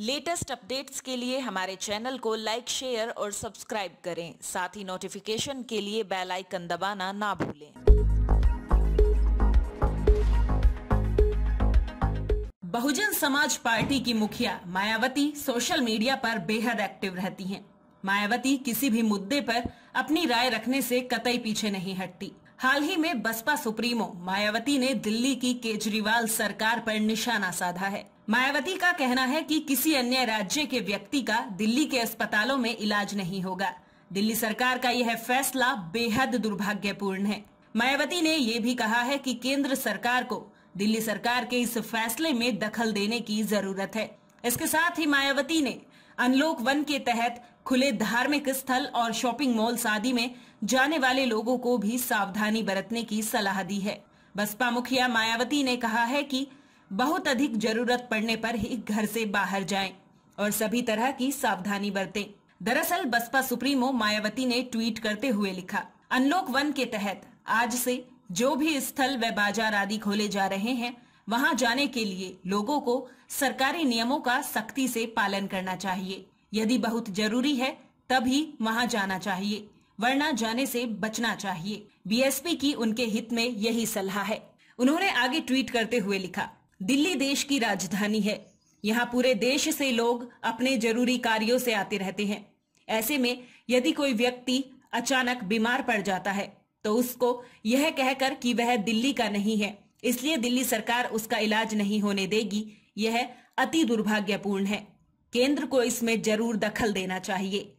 Latest updates के लिए हमारे चैनल को लाइक शेयर और सब्सक्राइब करें साथ ही नोटिफिकेशन के लिए बेल आइकन दबाना ना भूलें बहुजन समाज पार्टी की मुखिया मायावती सोशल मीडिया पर बेहद एक्टिव रहती हैं। मायावती किसी भी मुद्दे पर अपनी राय रखने से कतई पीछे नहीं हटती हाल ही में बसपा सुप्रीमो मायावती ने दिल्ली की केजरीवाल सरकार पर निशाना साधा है मायावती का कहना है कि किसी अन्य राज्य के व्यक्ति का दिल्ली के अस्पतालों में इलाज नहीं होगा दिल्ली सरकार का यह फैसला बेहद दुर्भाग्यपूर्ण है मायावती ने ये भी कहा है कि केंद्र सरकार को दिल्ली सरकार के इस फैसले में दखल देने की जरूरत है इसके साथ ही मायावती ने अनलोक वन के तहत खुले धार्मिक स्थल और शॉपिंग मॉल आदि में जाने वाले लोगों को भी सावधानी बरतने की सलाह दी है बसपा मुखिया मायावती ने कहा है कि बहुत अधिक जरूरत पड़ने पर ही घर से बाहर जाएं और सभी तरह की सावधानी बरतें। दरअसल बसपा सुप्रीमो मायावती ने ट्वीट करते हुए लिखा अनलॉक वन के तहत आज से जो भी स्थल व बाजार आदि खोले जा रहे हैं वहां जाने के लिए लोगों को सरकारी नियमों का सख्ती से पालन करना चाहिए यदि बहुत जरूरी है तभी वहां जाना चाहिए वरना जाने से बचना चाहिए बीएसपी की उनके हित में यही सलाह है उन्होंने आगे ट्वीट करते हुए लिखा दिल्ली देश की राजधानी है यहाँ पूरे देश से लोग अपने जरूरी कार्यों से आते रहते हैं ऐसे में यदि कोई व्यक्ति अचानक बीमार पड़ जाता है तो उसको यह कहकर कि वह दिल्ली का नहीं है इसलिए दिल्ली सरकार उसका इलाज नहीं होने देगी यह अति दुर्भाग्यपूर्ण है केंद्र को इसमें जरूर दखल देना चाहिए